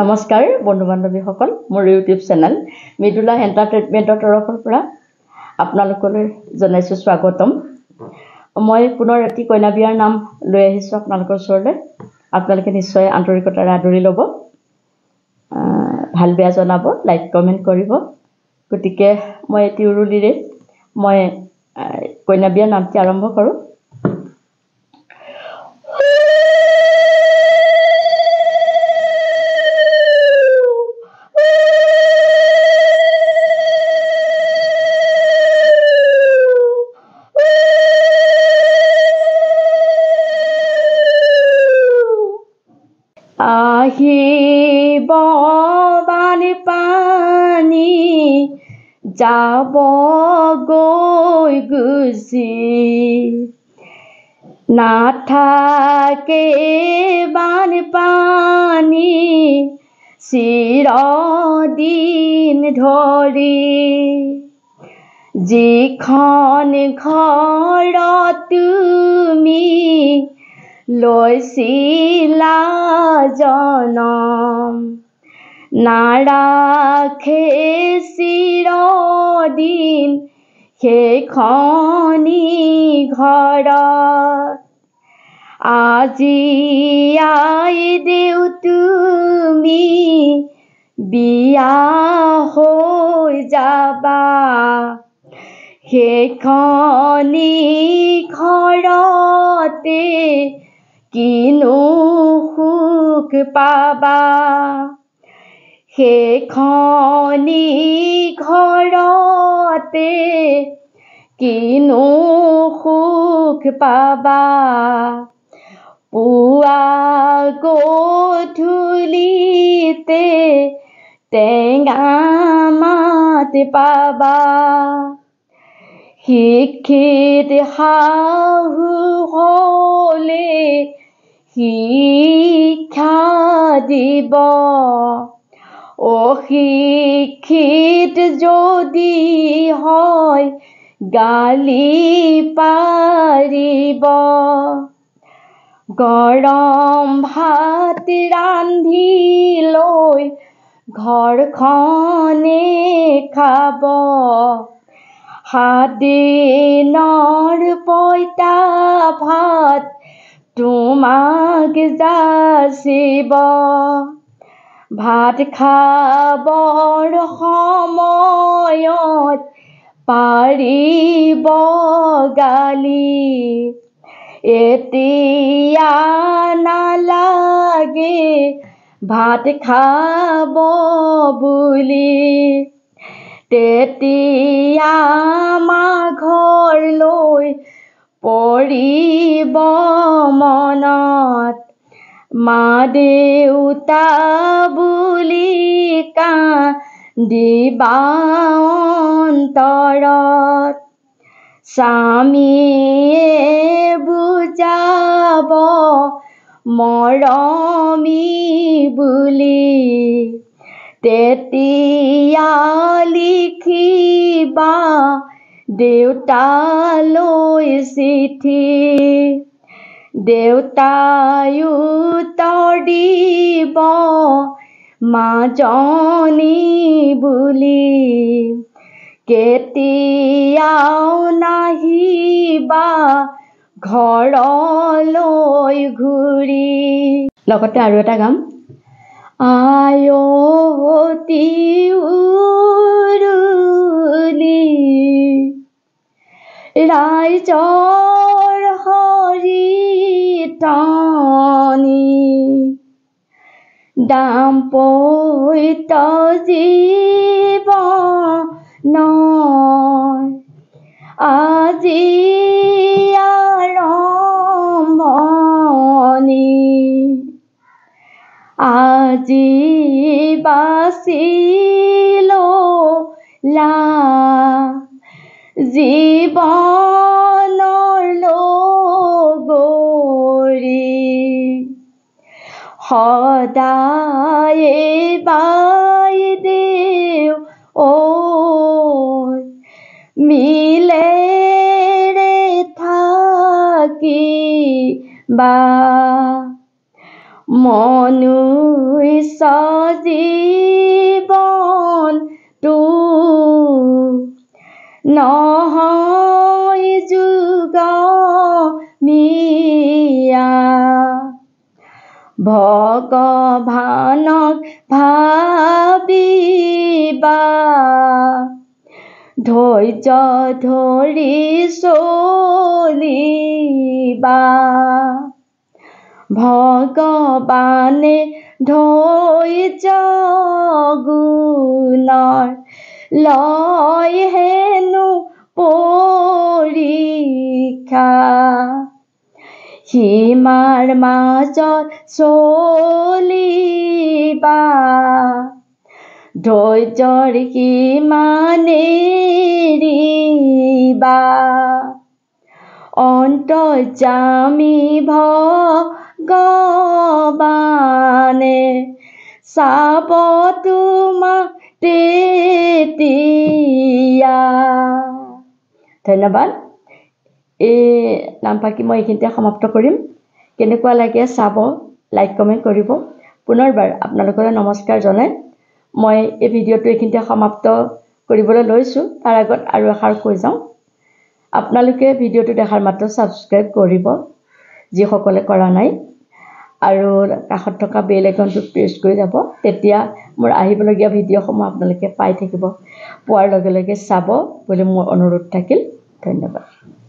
নমস্কাৰ বন্ধু বান্ধৱীসকল মোৰ ইউটিউব চেনেল মৃদুলা এণ্টাৰটেইনমেণ্টৰ তৰফৰ পৰা আপোনালোকলৈ জনাইছোঁ স্বাগতম মই পুনৰ এটি কইনা বিয়াৰ নাম লৈ আহিছোঁ আপোনালোকৰ ওচৰলৈ আপোনালোকে নিশ্চয় আন্তৰিকতাৰে আদৰি ল'ব ভাল বেয়া জনাব লাইক কমেণ্ট কৰিব গতিকে মই এটি উৰুলিৰে মই কইনা বিয়াৰ নামটি আৰম্ভ কৰোঁ আহে ববাল পানি যাব গৈ গুচি নাথাকে বানপানী চিৰদিন ধৰি যিখন ঘৰ তুমি লৈছিলা জনম নাৰাখে চিৰদিন সেইখনি ঘৰত আজি আই দেউ তুমি বিয়া হৈ যাবা সেইখনি ঘৰতে কিনো সুখ পাবা সেইখনি ঘৰতে কিনো সুখ পাবা পুৱা গধূলিতে টেঙা মাত পাবা শিক্ষিত শাহু হ'লে শিক্ষা দিব অশিক্ষিত যদি হয় গালি পাৰিব গৰম ভাত ৰান্ধি লৈ ঘৰখনে খাব সাদিনৰ পঁইতা ভাত তোমাক যাচিব ভাত খাবৰ সময়ত পাৰিব গালি এতিয়া নালাগে ভাত খাব বুলি তেতিয়া মাঘৰ লৈ পৰিব মনত মা দেউতা বুলি কা দিবা অন্তৰত স্বামীয়ে বুজাব মৰমী বুলি তেতিয়া লিখিবা দেউতালৈ চিঠি দেউতায়ু উত্তৰ দিব মাজনী বুলি কেতিয়াও নাহিবা ঘৰলৈ ঘূৰি লগতে আৰু এটা গাম আয়তি উৰুলি রায়চর হরি টানি দাম্পৈত জীৱ আজি আৰম্ভণি আজি বাচিলো লা জীৱনৰ লগৰি সদায়ে পাই দেউ অ মিলেৰে থাকি বা মনো সজীৱন তোৰ ন ভগৱানক ভাবিবা ধৈৰ্য ধৰি চলিবা ভগৱানে ধৈৰ্য গুণৰ লয় হেনো পৰীক্ষা সীমাৰ মাজত চলিবা ধৈৰ্যৰ সীমানে ৰিবা অন্তত জামি ভগৱানে চাব তোমাক তেতিয়া ধন্যবাদ এই নামফাকি মই এইখিনিতে সমাপ্ত কৰিম কেনেকুৱা লাগে চাব লাইক কমেণ্ট কৰিব পুনৰবাৰ আপোনালোকলৈ নমস্কাৰ জনাই মই এই ভিডিঅ'টো এইখিনিতে সমাপ্ত কৰিবলৈ লৈছোঁ তাৰ আগত আৰু এষাৰ কৈ যাওঁ আপোনালোকে ভিডিঅ'টো দেখাৰ মাত্ৰ ছাবস্ক্ৰাইব কৰিব যিসকলে কৰা নাই আৰু কাষত থকা বেল একাউণ্টটো প্ৰেছ কৰি যাব তেতিয়া মোৰ আহিবলগীয়া ভিডিঅ'সমূহ আপোনালোকে পাই থাকিব পোৱাৰ লগে লগে চাব বুলি মোৰ অনুৰোধ থাকিল ধন্যবাদ